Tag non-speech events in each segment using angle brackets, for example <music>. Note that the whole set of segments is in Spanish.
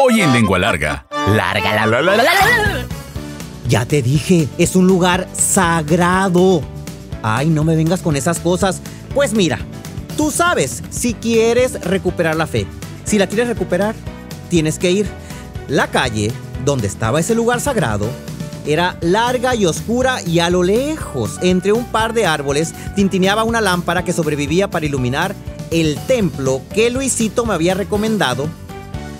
Hoy en Lengua Larga. Larga la, la, Ya te dije, es un lugar sagrado. Ay, no me vengas con esas cosas. Pues mira, tú sabes si quieres recuperar la fe. Si la quieres recuperar, tienes que ir. La calle donde estaba ese lugar sagrado era larga y oscura y a lo lejos, entre un par de árboles, tintineaba una lámpara que sobrevivía para iluminar el templo que Luisito me había recomendado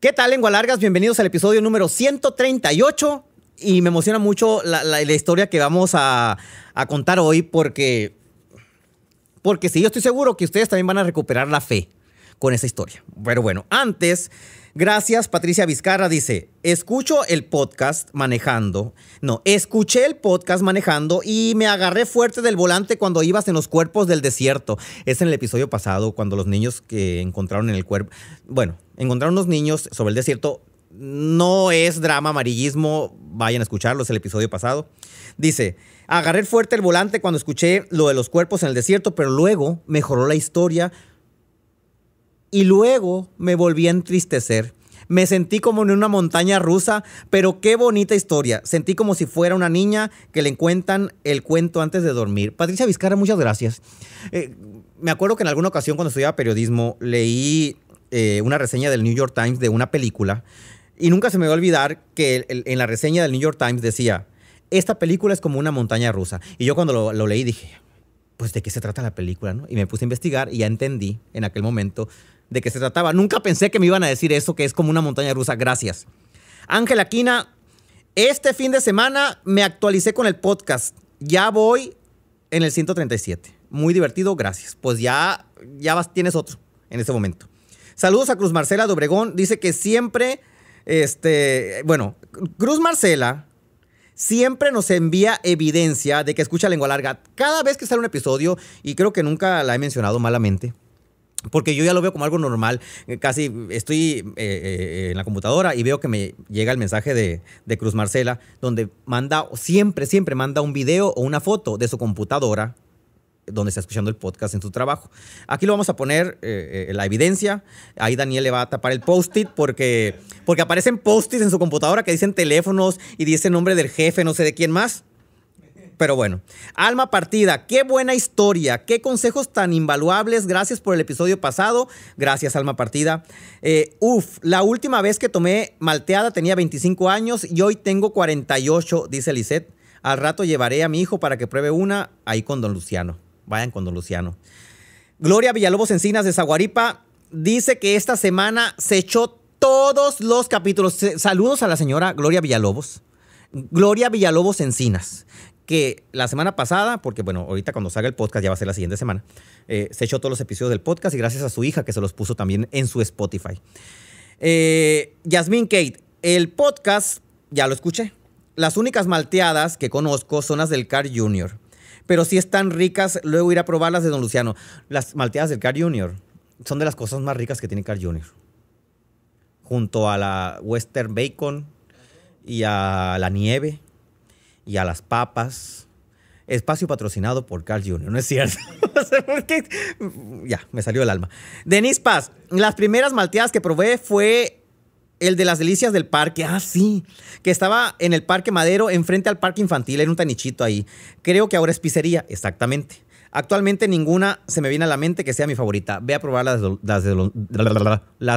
¿Qué tal, lengua largas? Bienvenidos al episodio número 138. Y me emociona mucho la, historia que vamos a, a, contar hoy porque, porque sí, yo estoy seguro que ustedes también van a recuperar la fe con esa historia. Pero bueno, antes, gracias Patricia Vizcarra dice, escucho el podcast manejando, no, escuché el podcast manejando y me agarré fuerte del volante cuando ibas en los cuerpos del desierto. Es en el episodio pasado cuando los niños que encontraron en el cuerpo, bueno, encontraron unos niños sobre el desierto. No es drama amarillismo, vayan a escucharlo, es el episodio pasado. Dice, agarré fuerte el volante cuando escuché lo de los cuerpos en el desierto, pero luego mejoró la historia y luego me volví a entristecer. Me sentí como en una montaña rusa, pero qué bonita historia. Sentí como si fuera una niña que le cuentan el cuento antes de dormir. Patricia Vizcarra, muchas gracias. Eh, me acuerdo que en alguna ocasión cuando estudiaba periodismo leí eh, una reseña del New York Times de una película y nunca se me va a olvidar que en la reseña del New York Times decía, esta película es como una montaña rusa. Y yo cuando lo, lo leí dije, pues de qué se trata la película, ¿no? Y me puse a investigar y ya entendí en aquel momento de qué se trataba. Nunca pensé que me iban a decir eso, que es como una montaña rusa. Gracias. Ángela Quina, este fin de semana me actualicé con el podcast. Ya voy en el 137. Muy divertido, gracias. Pues ya, ya vas, tienes otro en este momento. Saludos a Cruz Marcela de Obregón... Dice que siempre, este, bueno, Cruz Marcela siempre nos envía evidencia de que escucha lengua larga. Cada vez que sale un episodio, y creo que nunca la he mencionado malamente, porque yo ya lo veo como algo normal. Eh, casi estoy eh, eh, en la computadora y veo que me llega el mensaje de, Cruz Marcela, donde manda, siempre, siempre manda un video o una foto de su computadora donde está escuchando el podcast en su trabajo. Aquí lo vamos a poner la evidencia. Ahí Daniel le va a tapar el post-it porque, porque aparecen post-its en su computadora que dicen teléfonos y dice nombre del jefe, no sé de quién más pero bueno. Alma partida, qué buena historia, qué consejos tan invaluables. Gracias por el episodio pasado. Gracias, Alma partida. Eh, uf, la última vez que tomé malteada tenía 25 años y hoy tengo 48, dice Lisette. Al rato llevaré a mi hijo para que pruebe una ahí con don Luciano. Vayan con don Luciano. Gloria Villalobos Encinas de Zaguaripa dice que esta semana se echó todos los capítulos. Saludos a la señora Gloria Villalobos. Gloria Villalobos Encinas que la semana pasada, porque bueno, ahorita cuando salga el podcast ya va a ser la siguiente semana, eh, se echó todos los episodios del podcast y gracias a su hija que se los puso también en su Spotify. Eh, Yasmín Kate, el podcast ya lo escuché. Las únicas malteadas que conozco son las del Car Junior. Pero si están ricas, luego ir a probarlas de Don Luciano. Las malteadas del Car Junior son de las cosas más ricas que tiene Car Junior. Junto a la Western Bacon y a la nieve y a las papas. Espacio patrocinado por Carl Jr., no es cierto. <laughs> Ya, me salió el alma. Denis Paz, las primeras malteadas que probé fue el de las delicias del parque, ah, sí, que estaba en el Parque Madero, enfrente al Parque Infantil, en un tanichito ahí. Creo que ahora es pizzería, exactamente. Actualmente ninguna se me viene a la mente que sea mi favorita. Ve a probar las de, las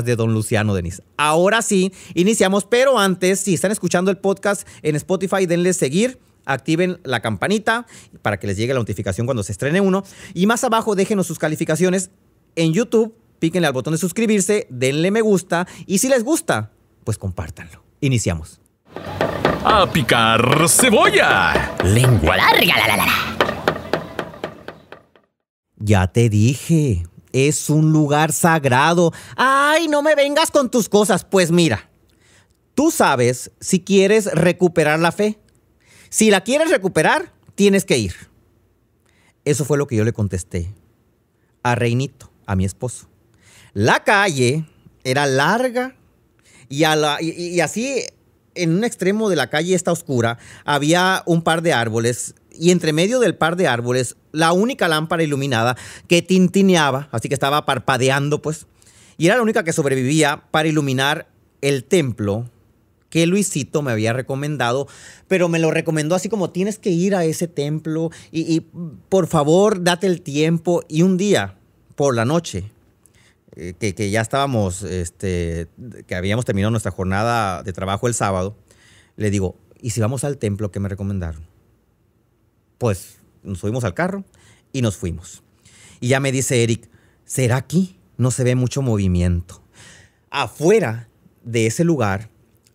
de, Don Luciano, Denis. Ahora sí, iniciamos, pero antes, si están escuchando el podcast en Spotify, denle seguir activen la campanita para que les llegue la notificación cuando se estrene uno. Y más abajo déjenos sus calificaciones en YouTube, píquenle al botón de suscribirse, denle me gusta y si les gusta, pues compártanlo. Iniciamos. A picar cebolla. Lengua larga. La, la, la. Ya te dije, es un lugar sagrado. Ay, no me vengas con tus cosas. Pues mira, tú sabes si quieres recuperar la fe. Si la quieres recuperar, tienes que ir. Eso fue lo que yo le contesté a Reinito, a mi esposo. La calle era larga y, así en un extremo de la calle esta oscura había un par de árboles y entre medio del par de árboles, la única lámpara iluminada que tintineaba, así que estaba parpadeando, pues, y era la única que sobrevivía para iluminar el templo que Luisito me había recomendado, pero me lo recomendó así como tienes que ir a ese templo y, por favor date el tiempo y un día por la noche. Eh, que, que, ya estábamos, este, que habíamos terminado nuestra jornada de trabajo el sábado, le digo, ¿y si vamos al templo que me recomendaron? pues nos subimos al carro y nos fuimos. Y ya me dice Eric, ¿será aquí? No se ve mucho movimiento. Afuera de ese lugar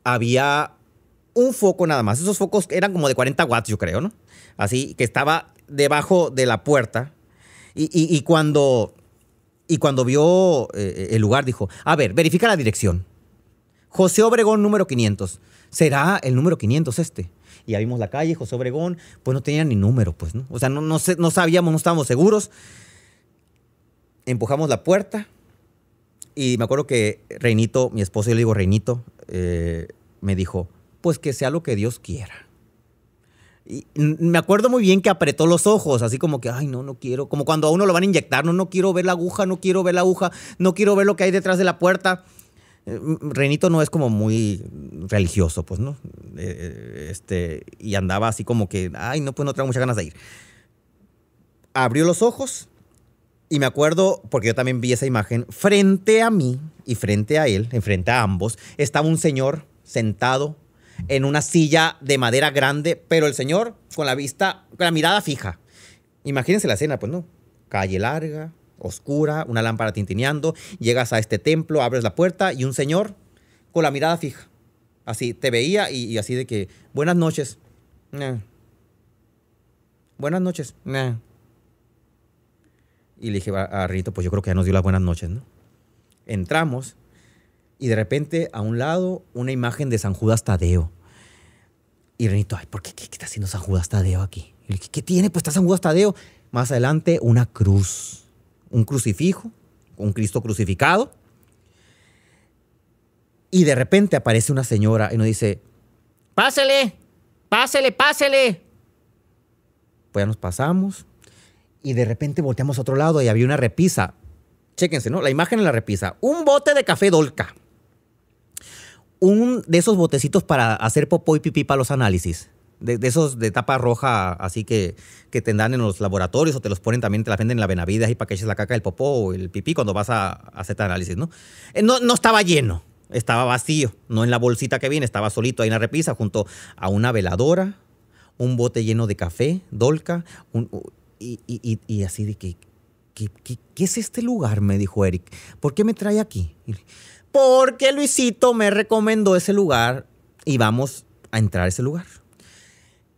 había un foco nada más. Esos focos eran como de 40 watts, yo creo, ¿no? Así que estaba debajo de la puerta. Y, cuando, y cuando vio eh, el lugar, dijo: A ver, verifica la dirección. José Obregón número 500. ¿Será el número 500 este? y ya vimos la calle, José Obregón, pues no tenía ni número, pues, ¿no? O sea, no, no, sabíamos, no estábamos seguros. Empujamos la puerta y me acuerdo que Reinito, mi esposo, yo le digo Reinito, eh, me dijo, pues que sea lo que Dios quiera. Y me acuerdo muy bien que apretó los ojos, así como que, ay, no, no quiero. Como cuando a uno lo van a inyectar, no, no quiero ver la aguja, no quiero ver la aguja, no quiero ver lo que hay detrás de la puerta. Mm, Renito no es como muy religioso, pues, ¿no? Eh, eh, este, y andaba así como que, ay, no, pues no tengo muchas ganas de ir. Abrió los ojos y me acuerdo, porque yo también vi esa imagen, frente a mí y frente a él, enfrente a ambos, estaba un señor sentado en una silla de madera grande, pero el señor con la vista, con la mirada fija. Imagínense la escena, pues, ¿no? Calle larga, oscura, una lámpara tintineando, llegas a este templo, abres la puerta y un señor con la mirada fija, así, te veía y, así de que, buenas noches, buenas noches, y le dije a Renito, pues yo creo que ya nos dio las buenas noches, ¿no? Entramos y de repente a un lado una imagen de San Judas Tadeo. Y Renito, ay, ¿por qué, qué, está haciendo San Judas Tadeo aquí? ¿qué tiene? Pues está San Judas Tadeo. Más adelante, una cruz un crucifijo, un Cristo crucificado. Y de repente aparece una señora y nos dice, pásele, pásele, pásele. Pues ya nos pasamos y de repente volteamos a otro lado y había una repisa. Chéquense, ¿no? La imagen en la repisa. Un bote de café Dolca. Un de esos botecitos para hacer popó y pipí para los análisis de, esos de tapa roja, así que, que te dan en los laboratorios o te los ponen también, te la venden en la venavida y para que eches la caca, del popó o el pipí cuando vas a, hacer análisis, eh, ¿no? ¿no? estaba lleno, estaba vacío, no en la bolsita que viene, estaba solito ahí en la repisa junto a una veladora, un bote lleno de café, dolca, y, así de que, ¿qué, qué es este lugar? Me dijo Eric, ¿por qué me trae aquí? Porque Luisito me recomendó ese lugar y vamos a entrar a ese lugar.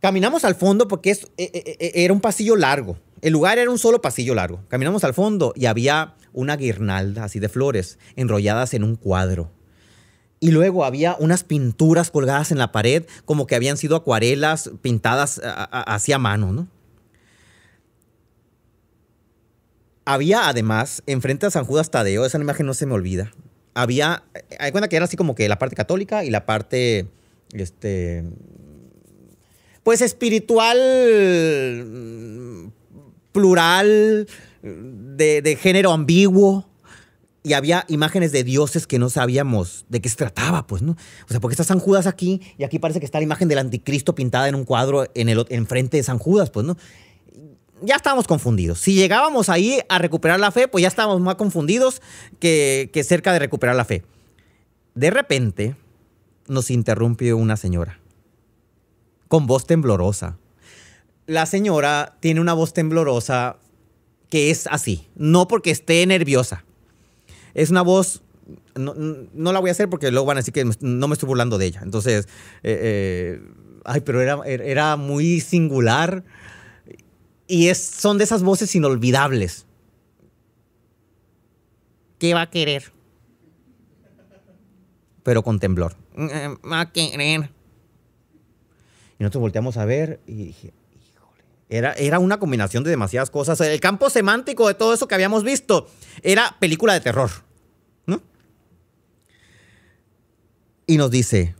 Caminamos al fondo porque eh, eh, eh, era un pasillo largo. El lugar era un solo pasillo largo. Caminamos al fondo y había una guirnalda así de flores enrolladas en un cuadro. Y luego había unas pinturas colgadas en la pared como que habían sido acuarelas pintadas hacia mano, ¿no? Había además, enfrente a San Judas Tadeo, esa imagen no se me olvida, había, hay cuenta que era así como que la parte católica y la parte este, pues espiritual mm, plural, de, género ambiguo. Y había imágenes de dioses que no sabíamos de qué se trataba, pues, ¿no? O sea, porque está San Judas aquí y aquí parece que está la imagen del anticristo pintada en un cuadro en el frente de San Judas, pues, ¿no? Ya estábamos confundidos. Si llegábamos ahí a recuperar la fe, pues ya estábamos más confundidos que cerca de recuperar la fe. De repente nos interrumpió una señora con voz temblorosa. La señora tiene una voz temblorosa que es así, no porque esté nerviosa. Es una voz, no, la voy a hacer porque luego van a decir que no me estoy burlando de ella. Entonces, eh, eh, ay, pero er, era, muy singular y es, son de esas voces inolvidables. ¿Qué va a querer? Pero con temblor. Mm, eh, va a querer. Y nosotros volteamos a ver y dije, híjole. Era, era una combinación de demasiadas cosas. El campo semántico de todo eso que habíamos visto era película de terror. ¿no? Y nos dice,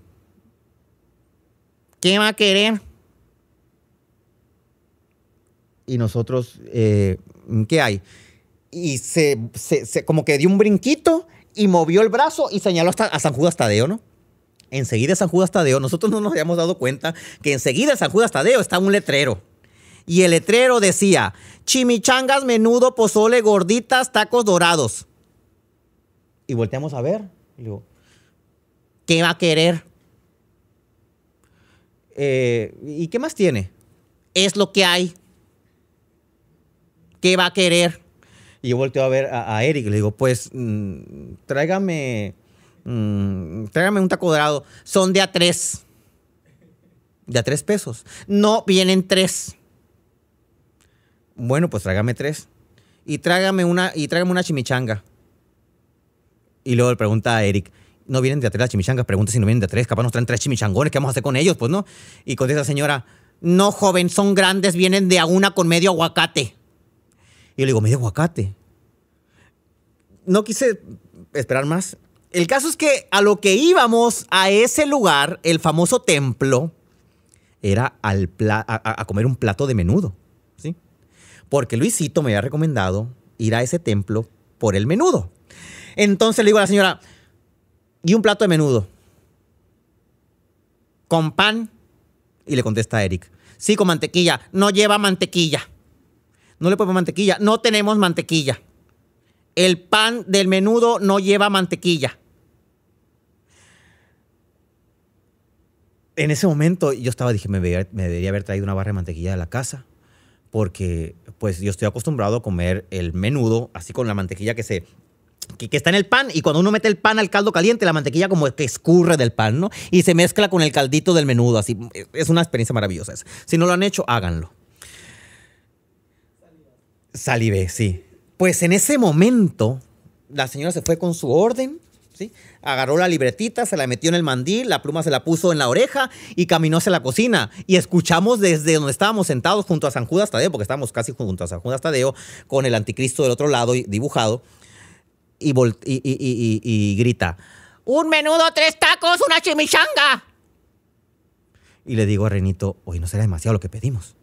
¿qué va a querer? Y nosotros, eh, ¿qué hay? Y se, como que dio un brinquito y movió el brazo y señaló hasta, a San Judas Tadeo, ¿no? enseguida San Judas Tadeo, nosotros no nos habíamos dado cuenta que enseguida San Judas Tadeo estaba un letrero. Y el letrero decía, chimichangas, menudo, pozole, gorditas, tacos dorados. Y volteamos a ver. Y digo, ¿qué va a querer? Eh, ¿Y qué más tiene? Es lo que hay. ¿Qué va a querer? Y yo volteo a ver a, Eric y le digo, pues mm, tráigame trágame mm, tráigame un taco dorado. Son de a tres. De a tres pesos. No vienen tres. Bueno, pues trágame tres. Y tráigame una, y trágame una chimichanga. Y luego le pregunta a Eric, ¿no vienen de a tres las chimichangas? Pregunta si no vienen de a tres, capaz nos traen tres chimichangones, ¿qué vamos a hacer con ellos? Pues no. Y con esa señora, no, joven, son grandes, vienen de a una con medio aguacate. Y yo le digo, medio aguacate. No quise esperar más el caso es que a lo que íbamos a ese lugar, el famoso templo, era al a, comer un plato de menudo. ¿sí? Porque Luisito me había recomendado ir a ese templo por el menudo. Entonces le digo a la señora, y un plato de menudo. Con pan. Y le contesta a Eric, sí, con mantequilla. No lleva mantequilla. No le ponemos mantequilla. No tenemos mantequilla. El pan del menudo no lleva mantequilla. en ese momento yo estaba, dije, me debería, haber traído una barra de mantequilla de la casa porque pues yo estoy acostumbrado a comer el menudo así con la mantequilla que se que, está en el pan y cuando uno mete el pan al caldo caliente la mantequilla como que escurre del pan, ¿no? Y se mezcla con el caldito del menudo, así es una experiencia maravillosa Si no lo han hecho, háganlo. Salivé, sí. Pues en ese momento la señora se fue con su orden Agarró la libretita, se la metió en el mandil, la pluma se la puso en la oreja y caminó hacia la cocina. Y escuchamos desde donde estábamos sentados junto a San Judas Tadeo, porque estábamos casi junto a San Judas Tadeo, con el anticristo del otro lado dibujado, y, y, y grita, un menudo, tres tacos, una chimichanga. Y le digo a Renito, hoy no será demasiado lo que pedimos.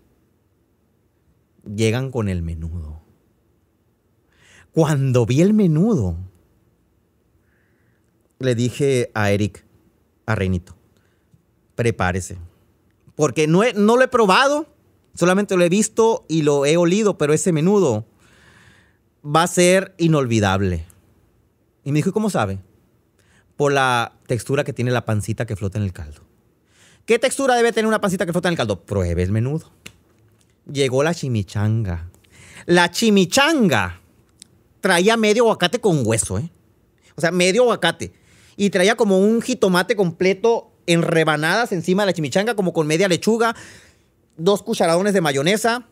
Llegan con el menudo. Cuando vi el menudo, le dije a Eric, a Reinito, prepárese. Porque no, no lo he probado, solamente lo he visto y lo he olido, pero ese menudo va a ser inolvidable. Y me dijo, ¿y cómo sabe? Por la textura que tiene la pancita que flota en el caldo. ¿Qué textura debe tener una pancita que flota en el caldo? Pruebe el menudo. Llegó la chimichanga. La chimichanga traía medio aguacate con hueso, ¿eh? O sea, medio aguacate y traía como un jitomate completo en rebanadas encima de la chimichanga, como con media lechuga, dos cucharadones de mayonesa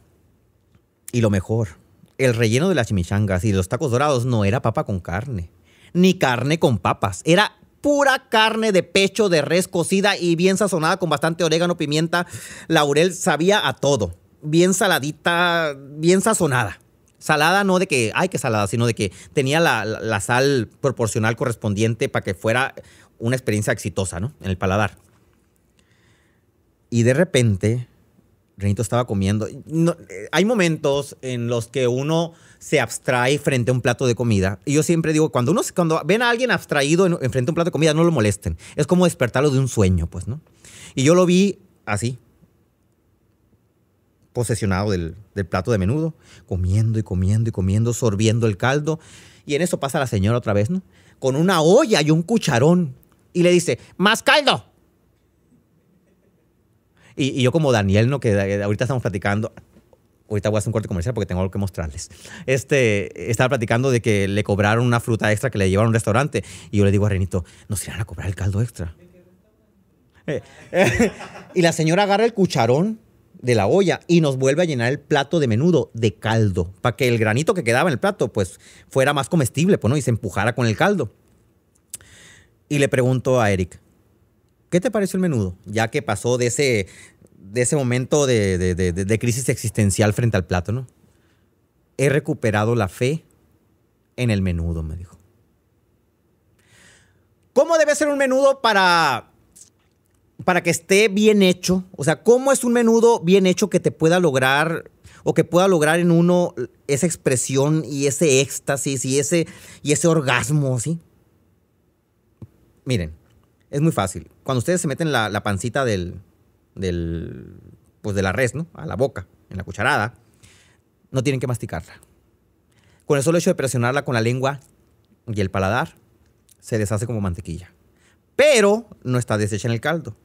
y lo mejor, el relleno de las chimichangas y los tacos dorados no era papa con carne, ni carne con papas, era pura carne de pecho de res cocida y bien sazonada con bastante orégano, pimienta, laurel, sabía a todo, bien saladita, bien sazonada. Salada no de que, ay, que salada, sino de que tenía la, la, sal proporcional correspondiente para que fuera una experiencia exitosa, ¿no? En el paladar. Y de repente, Renito estaba comiendo. hay momentos en los que uno se abstrae frente a un plato de comida. Y yo siempre digo, cuando, uno, cuando ven a alguien abstraído frente a un plato de comida, no lo molesten. Es como despertarlo de un sueño, pues, ¿no? Y yo lo vi así, posesionado del, plato de menudo, comiendo y comiendo y comiendo, sorbiendo el caldo. Y en eso pasa la señora otra vez, ¿no? Con una olla y un cucharón. Y le dice, más caldo. Y, yo como Daniel, ¿no? Que ahorita estamos platicando. Ahorita voy a hacer un corte comercial porque tengo algo que mostrarles. Este, estaba platicando de que le cobraron una fruta extra que le llevaron a un restaurante. Y yo le digo a Renito, nos irán a cobrar el caldo extra. Eh, eh, <laughs> y la señora agarra el cucharón de la olla y nos vuelve a llenar el plato de menudo de caldo, para que el granito que quedaba en el plato pues fuera más comestible pues, ¿no? y se empujara con el caldo. Y le pregunto a Eric, ¿qué te parece el menudo? Ya que pasó de ese, de ese momento de, de crisis existencial frente al plato, ¿no? He recuperado la fe en el menudo, me dijo. ¿Cómo debe ser un menudo para para que esté bien hecho? O sea, ¿cómo es un menudo bien hecho que te pueda lograr o que pueda lograr en uno esa expresión y ese éxtasis y ese, y ese orgasmo, ¿sí? Miren, es muy fácil. Cuando ustedes se meten la, pancita del, del, pues de la res, ¿no? A la boca, en la cucharada, no tienen que masticarla. Con el solo hecho de presionarla con la lengua y el paladar, se deshace como mantequilla. Pero no está deshecha en el caldo.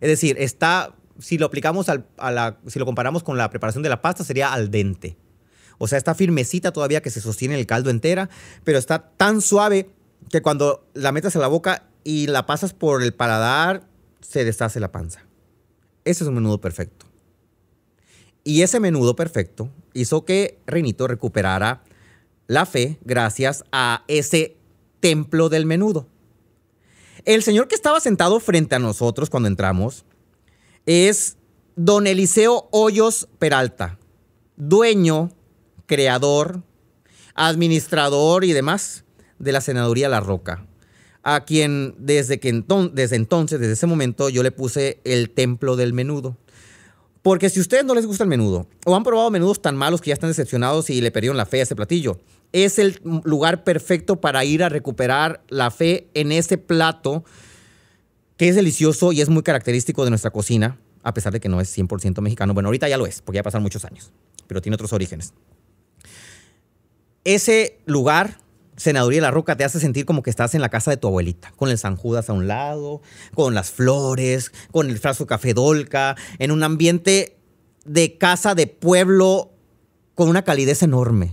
Es decir, está, si lo aplicamos a la, si lo comparamos con la preparación de la pasta, sería al dente. O sea, está firmecita todavía que se sostiene el caldo entera, pero está tan suave que cuando la metas a la boca y la pasas por el paladar, se deshace la panza. Ese es un menudo perfecto. Y ese menudo perfecto hizo que Reinito recuperara la fe gracias a ese templo del menudo. El señor que estaba sentado frente a nosotros cuando entramos es don Eliseo Hoyos Peralta, dueño, creador, administrador y demás de la Senaduría La Roca, a quien desde, que desde entonces, desde ese momento, yo le puse el templo del menudo. Porque si a ustedes no les gusta el menudo, o han probado menudos tan malos que ya están decepcionados y le perdieron la fe a ese platillo, es el lugar perfecto para ir a recuperar la fe en ese plato que es delicioso y es muy característico de nuestra cocina, a pesar de que no es 100% mexicano. Bueno, ahorita ya lo es, porque ya pasaron muchos años, pero tiene otros orígenes. Ese lugar, Senaduría de la Roca, te hace sentir como que estás en la casa de tu abuelita, con el San Judas a un lado, con las flores, con el frasco café dolca, en un ambiente de casa de pueblo con una calidez enorme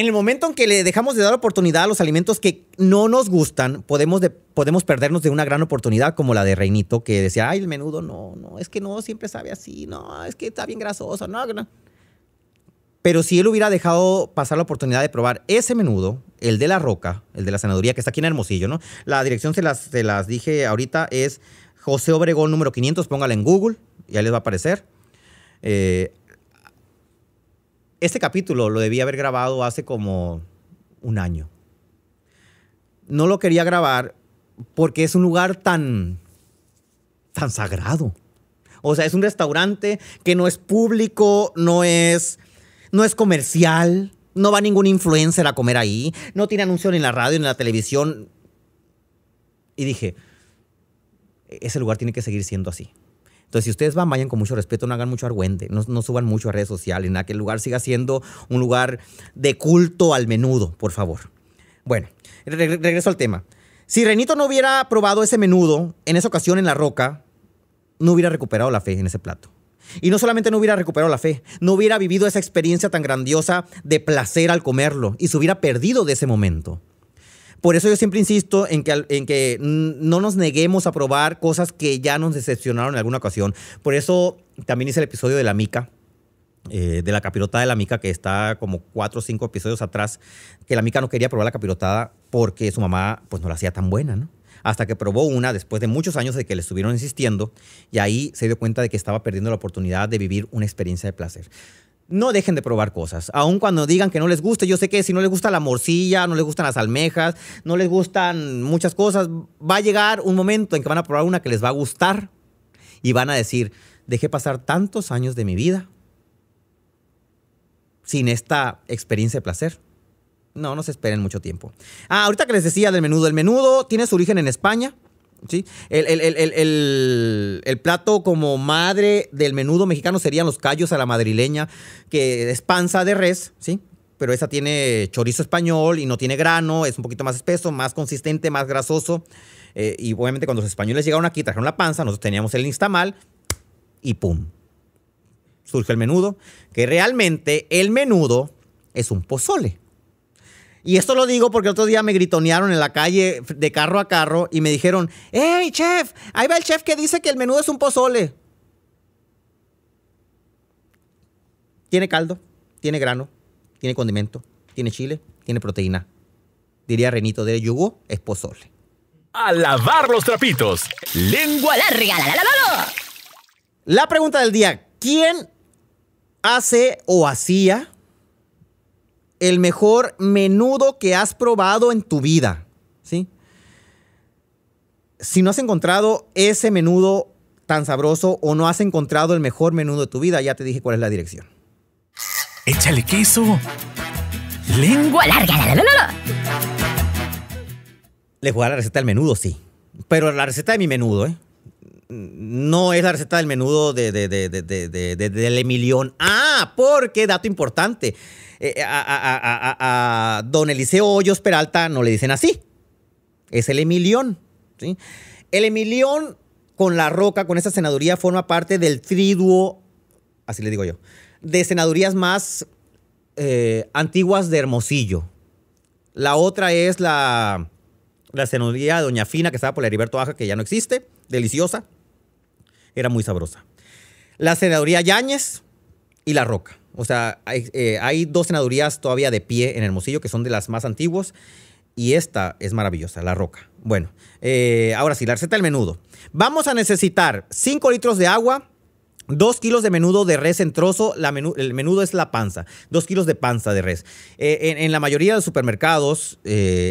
En el momento en que le dejamos de dar oportunidad a los alimentos que no nos gustan, podemos, podemos perdernos de una gran oportunidad como la de Reinito, que decía, ay, el menudo no, no, es que no, siempre sabe así, no, es que está bien grasoso, no, no. Pero si él hubiera dejado pasar la oportunidad de probar ese menudo, el de la roca, el de la sanaduría, que está aquí en Hermosillo, ¿no? La dirección se las, se las dije ahorita, es José Obregón número 500, póngala en Google, ya les va a aparecer. Eh, este capítulo lo debía haber grabado hace como un año. No lo quería grabar porque es un lugar tan, tan sagrado. O sea, es un restaurante que no es público, no es, no es comercial, no va ningún influencer a comer ahí, no tiene anuncio ni en la radio ni en la televisión. Y dije, e-, ese lugar tiene que seguir siendo así. Entonces, si ustedes van, vayan con mucho respeto, no hagan mucho argüente, no, suban mucho a redes sociales, en aquel lugar siga siendo un lugar de culto al menudo, por favor. Bueno, regreso al tema. Si Renito no hubiera probado ese menudo en esa ocasión en la roca, no hubiera recuperado la fe en ese plato. Y no solamente no hubiera recuperado la fe, no hubiera vivido esa experiencia tan grandiosa de placer al comerlo y se hubiera perdido de ese momento. Por eso yo siempre insisto en que, no nos neguemos a probar cosas que ya nos decepcionaron en alguna ocasión. Por eso también hice el episodio de la mica. Eh, de la capirotada de la mica que está como cuatro o cinco episodios atrás, que la mica no quería probar la capirotada porque su mamá pues no la hacía tan buena, ¿no? hasta que probó una después de muchos años de que le estuvieron insistiendo y ahí se dio cuenta de que estaba perdiendo la oportunidad de vivir una experiencia de placer no dejen de probar cosas. Aun cuando digan que no les guste, yo sé que si no les gusta la morcilla, no les gustan las almejas, no les gustan muchas cosas, va a llegar un momento en que van a probar una que les va a gustar y van a decir, dejé pasar tantos años de mi vida sin esta experiencia de placer. No, no se esperen mucho tiempo. Ah, ahorita que les decía del menudo, el menudo tiene su origen en España. ¿sí? El, el, plato como madre del menudo mexicano serían los callos a la madrileña, que es panza de res, ¿sí? Pero esa tiene chorizo español y no tiene grano, es un poquito más espeso, más consistente, más grasoso. Eh, y obviamente cuando los españoles llegaron aquí, trajeron la panza, nosotros teníamos el instamal y ¡pum! Surge el menudo, que realmente el menudo es un pozole. Y esto lo digo porque el otro día me gritonearon en la calle de carro a carro y me dijeron, hey chef, ahí va el chef que dice que el menú es un pozole. Tiene caldo, tiene grano, tiene condimento, tiene chile, tiene proteína. Diría Renito de yugo, es pozole. A lavar los trapitos. Lengua larga, la, la, la pregunta del día, ¿quién hace o hacía el mejor menudo que has probado en tu vida, ¿sí? Si no has encontrado ese menudo tan sabroso o no has encontrado el mejor menudo de tu vida, ya te dije cuál es la dirección. Échale queso. Lengua larga. Le juega la, voy a la receta del menudo, sí. Pero la receta de mi menudo, ¿eh? No es la receta del menudo de, del Emilión. Ah, porque, dato importante, eh, eh, a, don Eliseo Hoyos Peralta no le dicen así. Es el Emilión. ¿sí? El Emilión con la Roca, con esa senaduría, forma parte del triduo, así le digo yo, de senadurías más eh, antiguas de Hermosillo. La otra es la, la senaduría de Doña Fina, que estaba por la Heriberto Baja, que ya no existe, deliciosa, era muy sabrosa. La senaduría Yáñez y la Roca. O sea, hay, eh, dos cenadurías todavía de pie en el Hermosillo que son de las más antiguas. Y esta es maravillosa, la roca. Bueno, eh, ahora sí, la receta del menudo. Vamos a necesitar 5 litros de agua, 2 kilos de menudo de res en trozo. el menudo es la panza. 2 kilos de panza de res. Eh, en, la mayoría de los supermercados,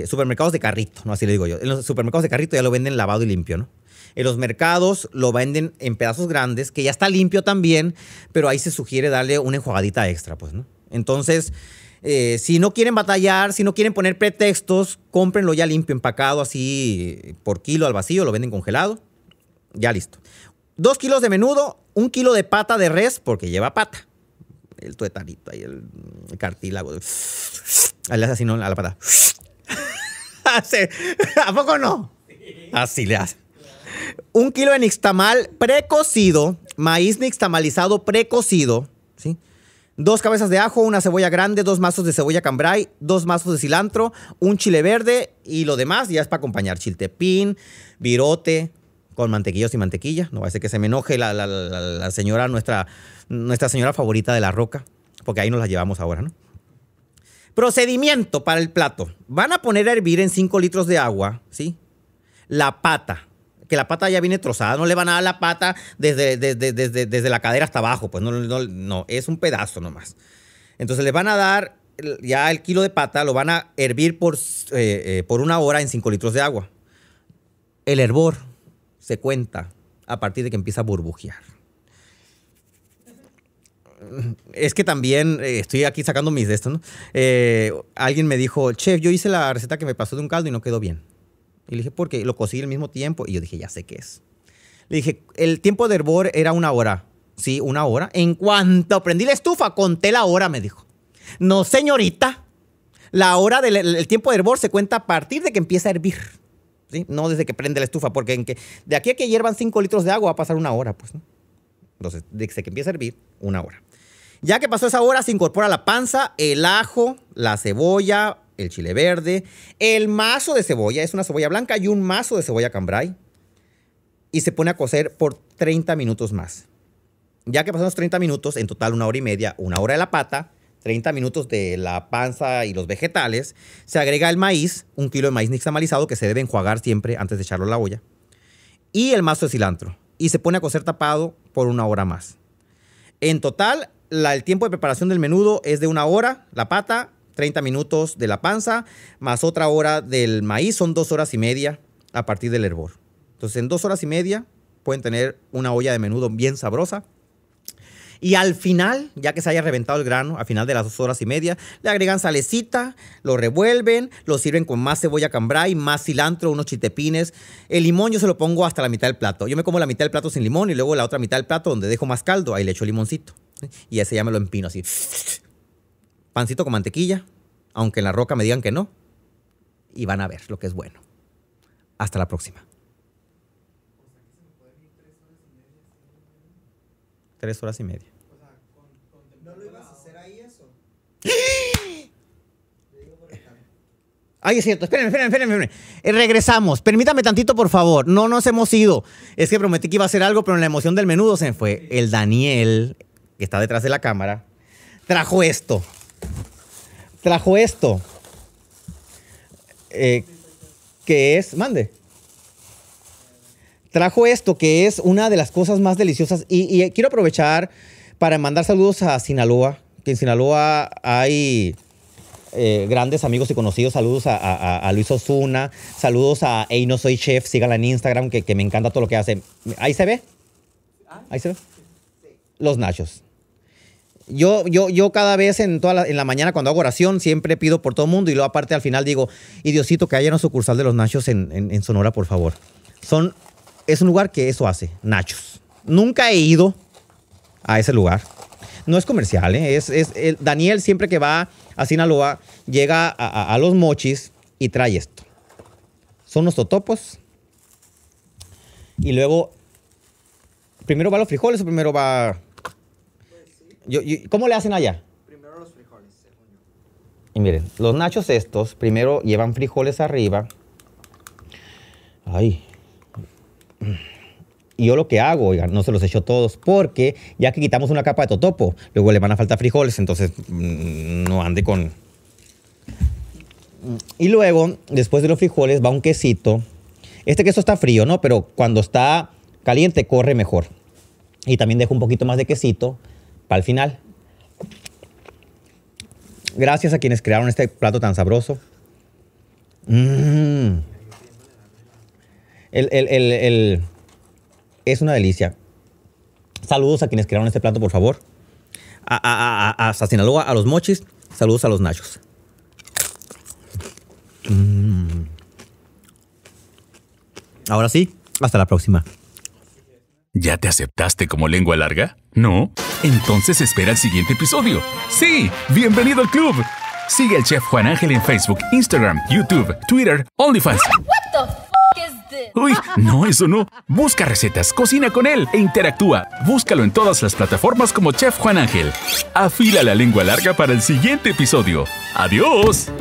supermercados de carrito, no así le digo yo. En los supermercados de carrito ya lo venden lavado y limpio, ¿no? En los mercados lo venden en pedazos grandes, que ya está limpio también, pero ahí se sugiere darle una enjuagadita extra, pues, ¿no? Entonces, eh, si no quieren batallar, si no quieren poner pretextos, cómprenlo ya limpio, empacado así por kilo al vacío, lo venden congelado. Ya listo. Dos kilos de menudo, un kilo de pata de res, porque lleva pata. El tuetanito ahí, el, cartílago. Le hace así, A la pata. <laughs> ¿A poco no? Así le hace un kilo de nixtamal precocido, maíz nixtamalizado precocido, ¿sí? Dos cabezas de ajo, una cebolla grande, dos mazos de cebolla cambray, dos mazos de cilantro, un chile verde y lo demás ya es para acompañar chiltepín, virote, con mantequillos y mantequilla. No va a ser que se me enoje la, señora, nuestra, nuestra señora favorita de la roca, porque ahí nos la llevamos ahora, ¿no? Procedimiento para el plato. Van a poner a hervir en 5 litros de agua, ¿sí? La pata que la pata ya viene trozada, no le van a dar la pata desde, desde, la cadera hasta abajo, pues no, no, no, es un pedazo nomás. Entonces le van a dar ya el kilo de pata, lo van a hervir por, eh, eh, una hora en 5 litros de agua. El hervor se cuenta a partir de que empieza a burbujear es que también eh, estoy aquí sacando mis de estos, ¿no? alguien me dijo, chef, yo hice la receta que me pasó de un caldo y no quedó bien. Y le dije, porque lo cocí al mismo tiempo. Y yo dije, ya sé qué es. Le dije, el tiempo de hervor era una hora. Sí, una hora. En cuanto prendí la estufa, conté la hora, me dijo. No, señorita. La hora del tiempo de hervor se cuenta a partir de que empieza a hervir. ¿sí? No desde que prende la estufa, porque de aquí a que hiervan cinco litros de agua va a pasar una hora, pues. ¿no? Entonces, desde que empieza a hervir, una hora. Ya que pasó esa hora, se incorpora la panza, el ajo, la cebolla, el chile verde, el mazo de cebolla, es una cebolla blanca y un mazo de cebolla cambray Y se pone a cocer por 30 minutos más. Ya que pasamos los 30 minutos, en total una hora y media, una hora de la pata, 30 minutos de la panza y los vegetales, se agrega el maíz, un kilo de maíz nixtamalizado que se debe enjuagar siempre antes de echarlo a la olla, y el mazo de cilantro. Y se pone a cocer tapado por una hora más. En total, el tiempo de preparación del menudo es de una hora, la pata, 30 minutos de la panza, más otra hora del maíz, son dos horas y media a partir del hervor. Entonces, en dos horas y media pueden tener una olla de menudo bien sabrosa. Y al final, ya que se haya reventado el grano, al final de las dos horas y media, le agregan salecita, lo revuelven, lo sirven con más cebolla cambray, más cilantro, unos chitepines. El limón yo se lo pongo hasta la mitad del plato. Yo me como la mitad del plato sin limón y luego la otra mitad del plato donde dejo más caldo, ahí le echo limoncito. Y ese ya me lo empino así pancito con mantequilla, aunque en la roca me digan que no, y van a ver lo que es bueno. Hasta la próxima. Tres horas y media. ¿No lo ibas <gasps> a hacer ahí eso? Ay, es cierto. Espérenme, espérenme, espérenme. Eh, regresamos. Permítame tantito, por favor. No nos hemos ido. Es que prometí que iba a hacer algo, pero en la emoción del menudo se fue. El Daniel, que está detrás de la cámara, trajo esto. Trajo esto. Eh, que es, mande. Trajo esto, que es una de las cosas más deliciosas. Y, eh, quiero aprovechar para mandar saludos a Sinaloa, que en Sinaloa hay eh, grandes amigos y conocidos. Saludos a, Luis Osuna, saludos a Ey No Soy Chef, síganla en Instagram, que, que me encanta todo lo que hace. Ahí se ve. Ahí se ve. Los nachos. Yo, yo, cada vez en, toda la, en la mañana cuando hago oración siempre pido por todo el mundo y luego aparte al final digo, y Diosito, que haya una sucursal de los nachos en, Sonora, por favor. Son, es un lugar que eso hace, nachos. Nunca he ido a ese lugar. No es comercial, ¿eh? es, Daniel siempre que va a Sinaloa llega a, los mochis y trae esto. Son los totopos. Y luego, primero va los frijoles o primero va ¿Cómo le hacen allá? Primero los frijoles, Y miren, los nachos estos, primero llevan frijoles arriba. Ay. Y yo lo que hago, oigan, no se los echo todos, porque ya que quitamos una capa de totopo, luego le van a faltar frijoles, entonces mm, no ande con... Y luego, después de los frijoles, va un quesito. Este queso está frío, ¿no? Pero cuando está caliente, corre mejor. Y también dejo un poquito más de quesito para el final. Gracias a quienes crearon este plato tan sabroso. Mm. es una delicia. Saludos a quienes crearon este plato, por favor. A, a, a, hasta Sinaloa, a los mochis. Saludos a los nachos. Mm. Ahora sí, hasta la próxima. ¿Ya te aceptaste como lengua larga? ¿No? Entonces espera el siguiente episodio. ¡Sí! ¡Bienvenido al club! Sigue al chef Juan Ángel en Facebook, Instagram, YouTube, Twitter, OnlyFans. What the Uy, no, eso no. Busca recetas, cocina con él e interactúa. Búscalo en todas las plataformas como Chef Juan Ángel. Afila la lengua larga para el siguiente episodio. ¡Adiós!